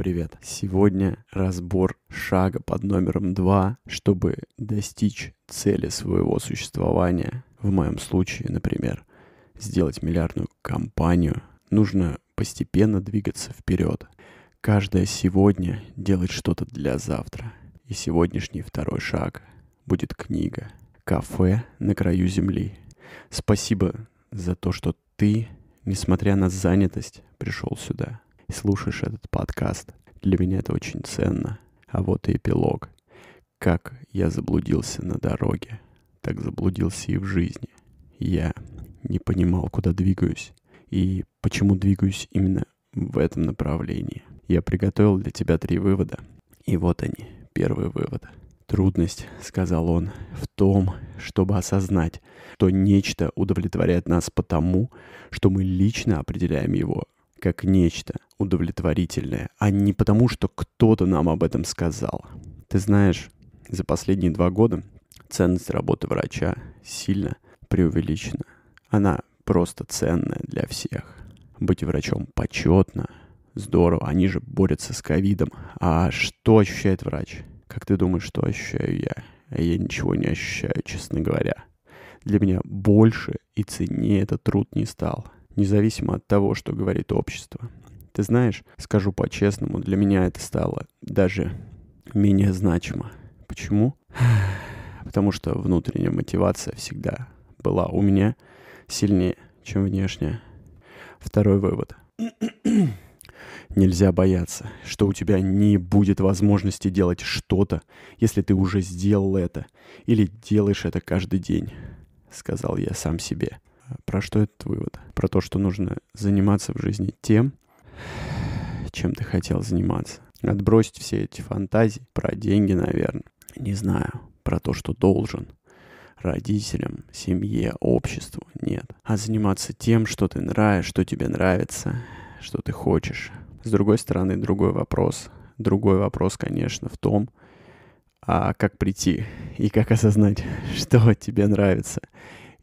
привет! Сегодня разбор шага под номером два, чтобы достичь цели своего существования. В моем случае, например, сделать миллиардную компанию, нужно постепенно двигаться вперед. Каждое сегодня делать что-то для завтра. И сегодняшний второй шаг будет книга «Кафе на краю земли». Спасибо за то, что ты, несмотря на занятость, пришел сюда и слушаешь этот подкаст. Для меня это очень ценно. А вот и эпилог. Как я заблудился на дороге, так заблудился и в жизни. Я не понимал, куда двигаюсь и почему двигаюсь именно в этом направлении. Я приготовил для тебя три вывода. И вот они, первый вывод. Трудность, сказал он, в том, чтобы осознать, что нечто удовлетворяет нас потому, что мы лично определяем его как нечто – удовлетворительное, а не потому, что кто-то нам об этом сказал. Ты знаешь, за последние два года ценность работы врача сильно преувеличена. Она просто ценная для всех. Быть врачом почетно, здорово, они же борются с ковидом. А что ощущает врач? Как ты думаешь, что ощущаю я? Я ничего не ощущаю, честно говоря. Для меня больше и ценнее этот труд не стал, независимо от того, что говорит общество. Ты знаешь, скажу по-честному, для меня это стало даже менее значимо. Почему? Потому что внутренняя мотивация всегда была у меня сильнее, чем внешняя. Второй вывод. Нельзя бояться, что у тебя не будет возможности делать что-то, если ты уже сделал это или делаешь это каждый день, сказал я сам себе. Про что этот вывод? Про то, что нужно заниматься в жизни тем, чем ты хотел заниматься. Отбросить все эти фантазии про деньги, наверное. Не знаю, про то, что должен. Родителям, семье, обществу. Нет. А заниматься тем, что ты нравишь, что тебе нравится, что ты хочешь. С другой стороны, другой вопрос. Другой вопрос, конечно, в том, а как прийти и как осознать, что тебе нравится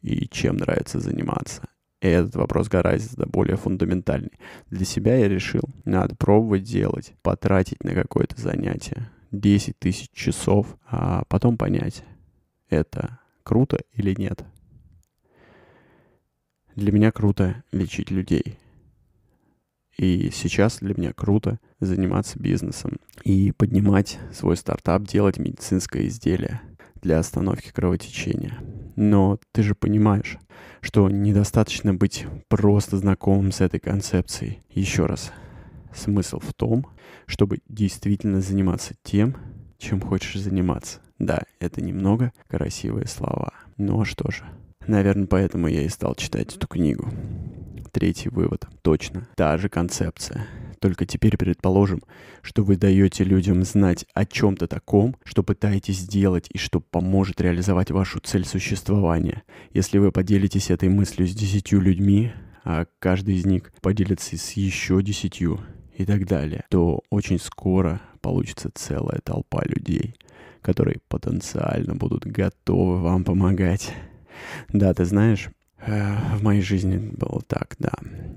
и чем нравится заниматься. И этот вопрос гораздо более фундаментальный. Для себя я решил, надо пробовать делать, потратить на какое-то занятие 10 тысяч часов, а потом понять, это круто или нет. Для меня круто лечить людей. И сейчас для меня круто заниматься бизнесом и поднимать свой стартап, делать медицинское изделие для остановки кровотечения но ты же понимаешь, что недостаточно быть просто знакомым с этой концепцией. Еще раз, смысл в том, чтобы действительно заниматься тем, чем хочешь заниматься. Да, это немного красивые слова. Ну а что же? Наверное, поэтому я и стал читать эту книгу. Третий вывод. Точно. Та же концепция. Только теперь предположим, что вы даете людям знать о чем-то таком, что пытаетесь сделать и что поможет реализовать вашу цель существования. Если вы поделитесь этой мыслью с десятью людьми, а каждый из них поделится с еще десятью и так далее, то очень скоро получится целая толпа людей, которые потенциально будут готовы вам помогать. Да, ты знаешь, Э, в моей жизни было так, да.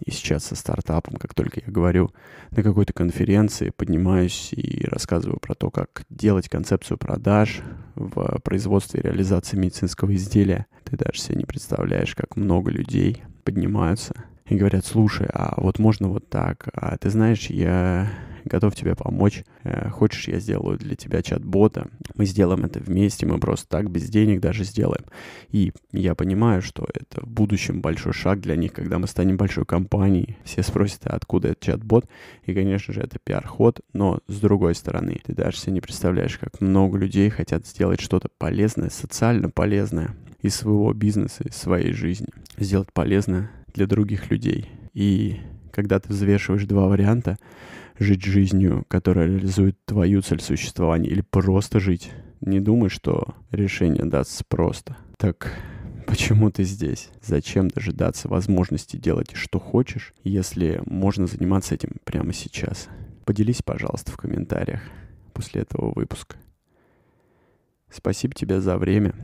И сейчас со стартапом, как только я говорю на какой-то конференции, поднимаюсь и рассказываю про то, как делать концепцию продаж в производстве и реализации медицинского изделия. Ты даже себе не представляешь, как много людей поднимаются и говорят, слушай, а вот можно вот так, а ты знаешь, я готов тебе помочь, э, хочешь, я сделаю для тебя чат-бота, мы сделаем это вместе, мы просто так без денег даже сделаем. И я понимаю, что это в будущем большой шаг для них, когда мы станем большой компанией, все спросят, а откуда этот чат-бот, и, конечно же, это пиар-ход, но с другой стороны, ты даже себе не представляешь, как много людей хотят сделать что-то полезное, социально полезное из своего бизнеса, из своей жизни, сделать полезное для других людей. И когда ты взвешиваешь два варианта, жить жизнью, которая реализует твою цель существования, или просто жить, не думай, что решение дастся просто. Так почему ты здесь? Зачем дожидаться возможности делать, что хочешь, если можно заниматься этим прямо сейчас? Поделись, пожалуйста, в комментариях после этого выпуска. Спасибо тебе за время,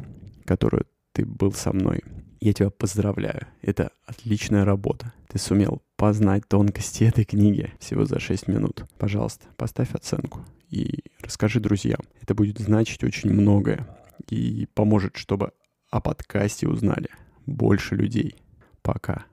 которое ты был со мной я тебя поздравляю. Это отличная работа. Ты сумел познать тонкости этой книги всего за 6 минут. Пожалуйста, поставь оценку и расскажи друзьям. Это будет значить очень многое и поможет, чтобы о подкасте узнали больше людей. Пока.